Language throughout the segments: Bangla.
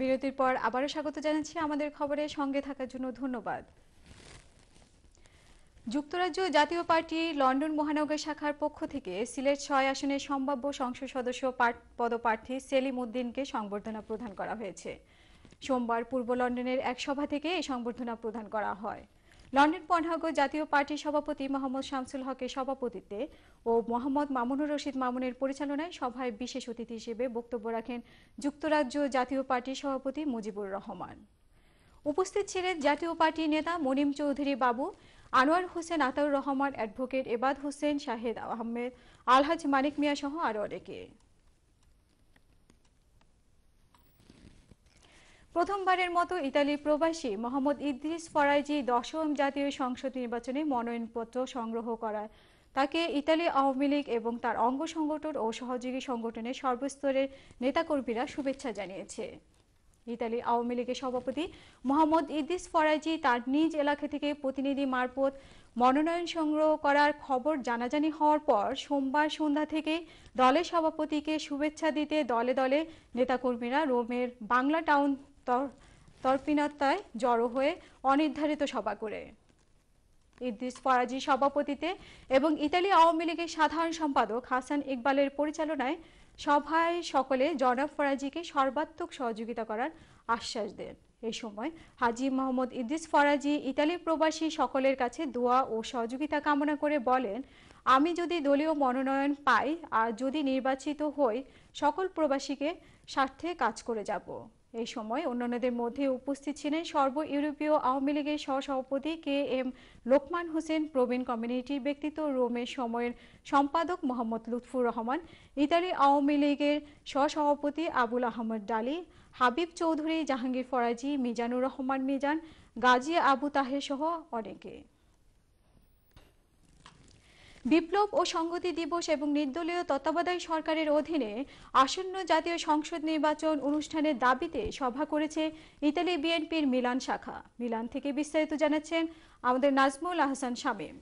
বিরতির পর আবারও স্বাগত জানাচ্ছি আমাদের খবরে সঙ্গে থাকার জন্য ধন্যবাদ যুক্তরাজ্য জাতীয় পার্টি লন্ডন মহানগর শাখার পক্ষ থেকে সিলেট ছয় আসনের সম্ভাব্য সংসদ সদস্য পদপ্রার্থী সেলিম উদ্দিনকে সংবর্ধনা প্রদান করা হয়েছে সোমবার পূর্ব লন্ডনের এক সভা থেকে এই সংবর্ধনা প্রদান করা হয় লন্ডন পনহাগো জাতীয় পার্টির সভাপতি মোহাম্মদ শামসুল হকের সভাপতিত্বে ও মোহাম্মদ মামুনুর রশিদ মামুনের পরিচালনায় সভায় বিশেষ অতিথি হিসেবে বক্তব্য রাখেন যুক্তরাজ্য জাতীয় পার্টির সভাপতি মুজিবুর রহমান উপস্থিত ছিলেন জাতীয় পার্টি নেতা মনিম চৌধুরী বাবু আনোয়ার হোসেন আতাউর রহমান অ্যাডভোকেট এবাদ হোসেন শাহেদ আহমেদ আলহাজ মানিক মিয়া সহ আরও অনেকে প্রথমবারের মতো ইতালি প্রবাসী মোহাম্মদ ইদ্রিস ফরাইজি দশম জাতীয় সংসদ নির্বাচনে মনোনয়নপত্র সংগ্রহ করায় তাকে ইতালি আওয়ামী লীগ এবং তার অঙ্গ সংগঠন ও সহযোগী সংগঠনের সর্বস্তরের নেতাকর্মীরা শুভেচ্ছা জানিয়েছে ইতালি আওয়ামী লীগের সভাপতি মোহাম্মদ ইদ্রিস ফরাইজি তার নিজ এলাকা থেকে প্রতিনিধি মারফত মনোনয়ন সংগ্রহ করার খবর জানাজানি হওয়ার পর সোমবার সন্ধ্যা থেকে দলের সভাপতিকে শুভেচ্ছা দিতে দলে দলে নেতাকর্মীরা রোমের বাংলা টাউন তরফিনাত্তায় জড়ো হয়ে অনির্ধারিত সভা করে ইদ্রিস ফরাজি সভাপতিতে এবং ইতালি আওয়ামী লীগের সাধারণ সম্পাদক হাসান ইকবালের পরিচালনায় সভায় সকলে জনাব ফরাজিকে সর্বাত্মক সহযোগিতা করার আশ্বাস দেন এ সময় হাজি মোহাম্মদ ইদ্রিস ফরাজি ইতালি প্রবাসী সকলের কাছে দোয়া ও সহযোগিতা কামনা করে বলেন আমি যদি দলীয় মনোনয়ন পাই আর যদি নির্বাচিত হই সকল প্রবাসীকে স্বার্থে কাজ করে যাব এই সময় অন্যান্যদের মধ্যে উপস্থিত ছিলেন সর্ব ইউরোপীয় আওয়ামী লীগের সহসভাপতি কে এম লোকমান হোসেন প্রবীণ কমিউনিটির ব্যক্তিত্ব রোমের সময়ের সম্পাদক মোহাম্মদ লুৎফুর রহমান ইতালি আওয়ামী লীগের সহসভাপতি আবুল আহমদ ডালি হাবিব চৌধুরী জাহাঙ্গীর ফরাজি মিজানুর রহমান মিজান গাজী আবু তাহের সহ অনেকে বিপ্লব ও সংহতি দিবস এবং নির্দলীয় তত্ত্বাবধায়ক সরকারের অধীনে আসন্ন জাতীয় সংসদ নির্বাচন অনুষ্ঠানের দাবিতে সভা করেছে ইতালি বিএনপির মিলান শাখা মিলান থেকে বিস্তারিত জানাচ্ছেন আমাদের নাজমুল আহসান শামীম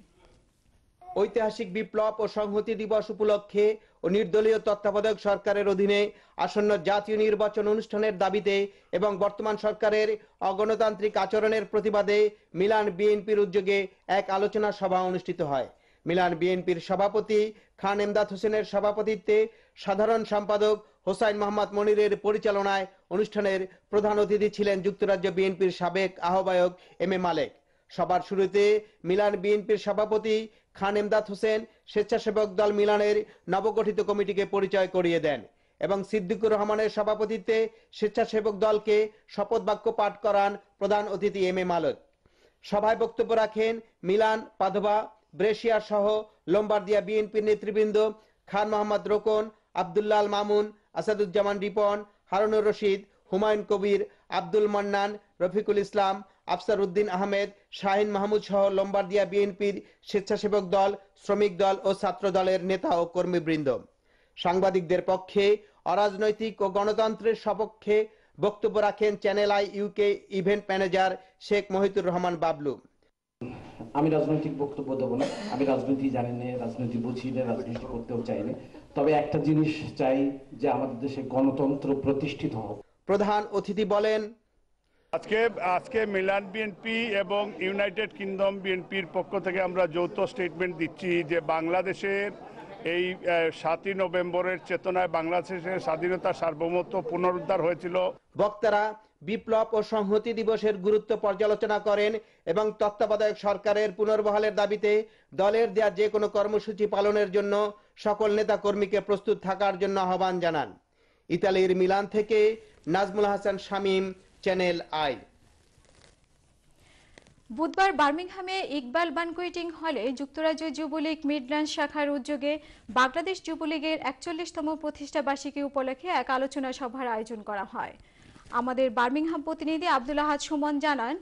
ঐতিহাসিক বিপ্লব ও সংহতি দিবস উপলক্ষে ও নির্দলীয় তত্ত্বাবধায়ক সরকারের অধীনে আসন্ন জাতীয় নির্বাচন অনুষ্ঠানের দাবিতে এবং বর্তমান সরকারের অগণতান্ত্রিক আচরণের প্রতিবাদে মিলান বিএনপির উদ্যোগে এক আলোচনা সভা অনুষ্ঠিত হয় মিলান বিএনপির সভাপতি খান এমদাদ হোসেনের সভাপতিত্বে সাধারণ সম্পাদক হোসাইন মোহাম্মদ মনিরের পরিচালনায় অনুষ্ঠানের প্রধান অতিথি ছিলেন যুক্তরাজ্য বিএনপির সাবেক আহ্বায়ক এম এ মালেক সবার শুরুতে মিলান বিএনপির সভাপতি খান এমদাদ হোসেন স্বেচ্ছাসেবক দল মিলানের নবগঠিত কমিটিকে পরিচয় করিয়ে দেন এবং সিদ্দিকুর রহমানের সভাপতিত্বে স্বেচ্ছাসেবক দলকে শপথ বাক্য পাঠ করান প্রধান অতিথি এম এ মালক সভায় বক্তব্য রাখেন মিলান পাধবা ব্রেশিয়া সহ লোম্বার্দিয়া বিএনপির নেতৃবৃন্দ খান মোহাম্মদ রোকন আবদুল্লাল মামুন আসাদুজ্জামান রিপন হারুনুর রশিদ হুমায়ুন কবির আব্দুল মান্নান রফিকুল ইসলাম আফসার উদ্দিন আহমেদ শাহিন মাহমুদ সহ লম্বার্দিয়া বিএনপির স্বেচ্ছাসেবক দল শ্রমিক দল ও ছাত্র দলের নেতা ও কর্মীবৃন্দ সাংবাদিকদের পক্ষে অরাজনৈতিক ও গণতন্ত্রের সপক্ষে বক্তব্য রাখেন channel I UK event manager Sheikh Mohitur Rahman Bablu আমি রাজনৈতিক বক্তব্য দেবো না আমি রাজনীতি জানি না রাজনীতি বুঝি না রাজনীতি করতেও চাই না তবে একটা জিনিস চাই যে আমাদের দেশে গণতন্ত্র প্রতিষ্ঠিত হোক প্রধান অতিথি বলেন আজকে আজকে মিলান বিএনপি এবং ইউনাইটেড কিংডম বিএনপির পক্ষ থেকে আমরা যৌথ স্টেটমেন্ট দিচ্ছি যে বাংলাদেশের এই সাতই নভেম্বরের চেতনায় বাংলাদেশের স্বাধীনতা সার্বভৌমত্ব পুনরুদ্ধার হয়েছিল বক্তারা বিপ্লব ও সংহতি দিবসের গুরুত্ব পর্যালোচনা করেন এবং তত্ত্বাবধায়ক সরকারের পুনর্বহালের দাবিতে দলের দেয়া যে কোনো কর্মসূচি পালনের জন্য সকল নেতা কর্মীকে প্রস্তুত থাকার জন্য আহ্বান জানান ইতালির মিলান থেকে নাজমুল হাসান শামীম চ্যানেল আই বুধবার বার্মিংহামে ইকবাল বানকুইটিং হলে যুক্তরাজ্য যুবলীগ মিডল্যান্ড শাখার উদ্যোগে বাংলাদেশ যুবলীগের একচল্লিশতম প্রতিষ্ঠা বার্ষিকী উপলক্ষে এক আলোচনা সভার আয়োজন করা হয় আমাদের বার্মিংহাম প্রতিনিধি আব্দুল আহাদ সুমন জানান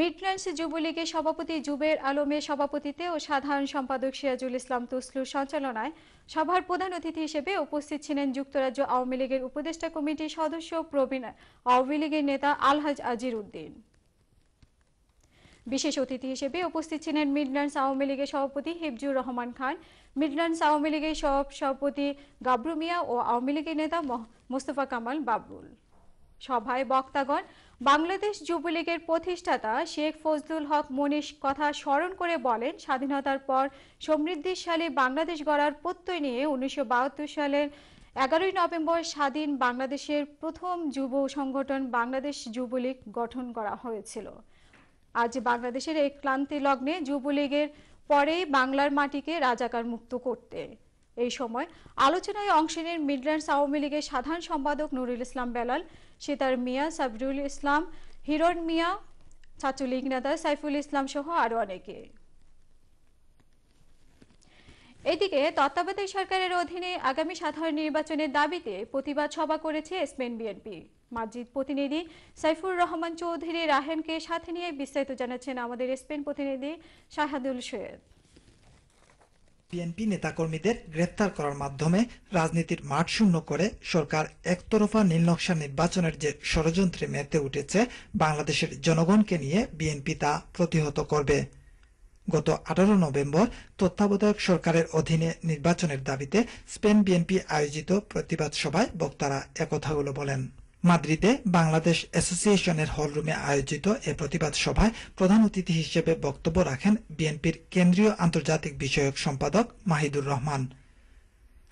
মিডল্যান্ডস যুবলীগের সভাপতি জুবের আলমের সভাপতিতে ও সাধারণ সম্পাদক সিরাজুল ইসলাম তুসলুর সঞ্চালনায় সভার প্রধান অতিথি হিসেবে উপস্থিত ছিলেন যুক্তরাজ্য আওয়ামী লীগের উপদেষ্টা কমিটির সদস্য প্রবীণ আওয়ামী লীগের নেতা আলহাজ আজির উদ্দিন বিশেষ অতিথি হিসেবে উপস্থিত ছিলেন মিডল্যান্ডস আওয়ামী লীগের সভাপতি হিফজুর রহমান খান মিডল্যান্ডস আওয়ামী লীগের সভাপতি গাবরু মিয়া ও আওয়ামী লীগের নেতা মোস্তফা কামাল বাবরুল সভায় বক্তাগণ বাংলাদেশ যুবলীগের প্রতিষ্ঠাতা শেখ ফজলুল হক মনীষ কথা স্মরণ করে বলেন স্বাধীনতার পর সমৃদ্ধিশালী বাংলাদেশ গড়ার প্রত্যয় নিয়ে উনিশশো সালের এগারোই নভেম্বর স্বাধীন বাংলাদেশের প্রথম যুব সংগঠন বাংলাদেশ যুবলীগ গঠন করা হয়েছিল আজ বাংলাদেশের এই ক্লান্তি লগ্নে যুবলীগের পরেই বাংলার মাটিকে রাজাকার মুক্ত করতে এই সময় আলোচনায় অংশ নেন মিডল্যান্ডস আওয়ামী লীগের সাধারণ সম্পাদক নুরুল ইসলাম বেলাল সিতার মিয়া সাবরুল ইসলাম হিরণ মিয়া ছাত্রলীগ নেতা সাইফুল ইসলাম সহ আরও অনেকে এদিকে তত্ত্বাবধায়ক সরকারের অধীনে আগামী সাধারণ নির্বাচনের দাবিতে প্রতিবাদ সভা করেছে স্পেন বিএনপি মাজিদ প্রতিনিধি সাইফুর রহমান চৌধুরী রাহেনকে সাথে নিয়ে বিস্তারিত জানাচ্ছেন আমাদের স্পেন প্রতিনিধি শাহাদুল সৈয়দ বিএনপি নেতাকর্মীদের গ্রেফতার করার মাধ্যমে রাজনীতির মাঠ শূন্য করে সরকার একতরফা নীলনকশা নির্বাচনের যে ষড়যন্ত্রে মেতে উঠেছে বাংলাদেশের জনগণকে নিয়ে বিএনপি তা প্রতিহত করবে গত আঠারো নভেম্বর তত্ত্বাবধায়ক সরকারের অধীনে নির্বাচনের দাবিতে স্পেন বিএনপি আয়োজিত প্রতিবাদ সভায় বক্তারা একথাগুলো বলেন মাদ্রিদে বাংলাদেশ অ্যাসোসিয়েশনের হলরুমে আয়োজিত এ প্রতিবাদ সভায় প্রধান অতিথি হিসেবে বক্তব্য রাখেন বিএনপির কেন্দ্রীয় আন্তর্জাতিক বিষয়ক সম্পাদক মাহিদুর রহমান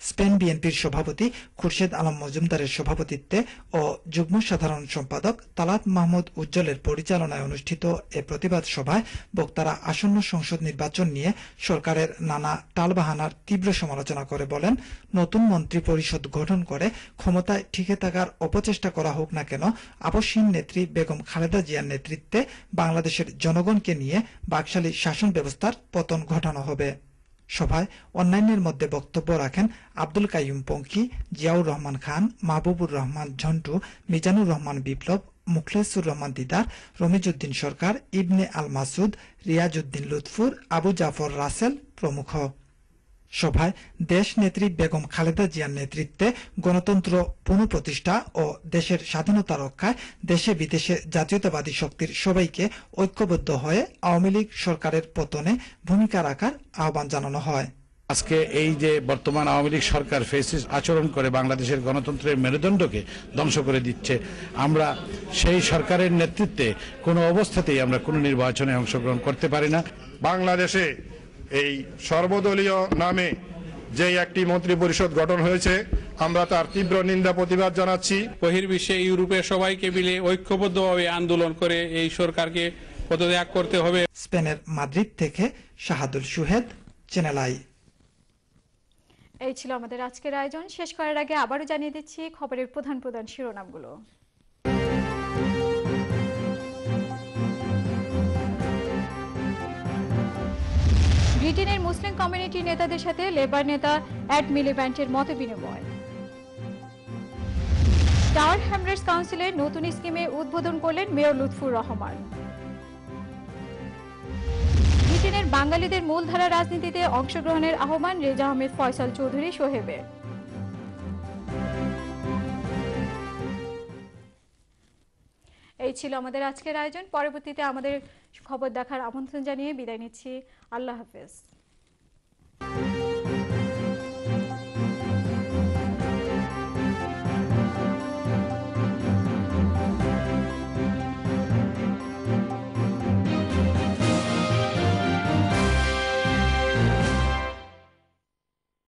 স্পেন বিএনপির সভাপতি খুরশেদ আলম মজুমদারের সভাপতিত্বে ও যুগ্ম সাধারণ সম্পাদক তালাত মাহমুদ উজ্জ্বলের পরিচালনায় অনুষ্ঠিত এ প্রতিবাদ সভায় বক্তারা আসন্ন সংসদ নির্বাচন নিয়ে সরকারের নানা টালবাহানার তীব্র সমালোচনা করে বলেন নতুন মন্ত্রী পরিষদ গঠন করে ক্ষমতায় ঠিকে থাকার অপচেষ্টা করা হোক না কেন আপসীন নেত্রী বেগম খালেদা জিয়ার নেতৃত্বে বাংলাদেশের জনগণকে নিয়ে বাকশালী শাসন ব্যবস্থার পতন ঘটানো হবে সভায় অন্যান্যের মধ্যে বক্তব্য রাখেন আব্দুল কাইম পঙ্কি জিয়াউর রহমান খান মাহবুবুর রহমান ঝন্টু মিজানুর রহমান বিপ্লব মুখলেসুর রহমান দিদার রমিজউদ্দিন সরকার ইবনে আল মাসুদ উদ্দিন লুৎফুর আবু জাফর রাসেল প্রমুখ সভায় দেশ নেত্রী বেগম খালেদা জিয়ার নেতৃত্বে গণতন্ত্র পুনঃপ্রতিষ্ঠা ও দেশের স্বাধীনতা রক্ষায় দেশে বিদেশে জাতীয়তাবাদী শক্তির সবাইকে ঐক্যবদ্ধ হয়ে আওয়ামী লীগ সরকারের পতনে ভূমিকা রাখার আহ্বান জানানো হয় আজকে এই যে বর্তমান আওয়ামী লীগ সরকার ফেসিস আচরণ করে বাংলাদেশের গণতন্ত্রের মেরুদণ্ডকে ধ্বংস করে দিচ্ছে আমরা সেই সরকারের নেতৃত্বে কোনো অবস্থাতেই আমরা কোনো নির্বাচনে অংশগ্রহণ করতে পারি না বাংলাদেশে এই সর্বদলীয় নামে যে একটি মন্ত্রী পরিষদ গঠন হয়েছে আমরা তার তীব্র নিন্দা প্রতিবাদ জানাচ্ছি বহির্বিশ্বে ইউরোপের সবাইকে মিলে ঐক্যবদ্ধভাবে আন্দোলন করে এই সরকারকে পদত্যাগ করতে হবে স্পেনের মাদ্রিদ থেকে শাহাদুল সুহেদ চ্যানেল আই এই ছিল আমাদের আজকের আয়োজন শেষ করার আগে আবারও জানিয়ে দিচ্ছি খবরের প্রধান প্রধান শিরোনামগুলো ব্রিটেনের মুসলিম কমিউনিটি নেতাদের সাথে লেবার নেতা অ্যাড মিলিব্যান্টের মত বিনিময় টাওয়ার হ্যামরেস কাউন্সিলের নতুন স্কিমে উদ্বোধন করলেন মেয়র লুৎফুর রহমান ব্রিটেনের বাঙালিদের মূলধারা রাজনীতিতে অংশগ্রহণের আহ্বান রেজা আহমেদ ফয়সাল চৌধুরী সোহেবের ছিল আমাদের আজকের আয়োজন পরবর্তীতে আমাদের খবর দেখার আমন্ত্রণ জানিয়ে বিদায় নিচ্ছি আল্লাহ হাফেজ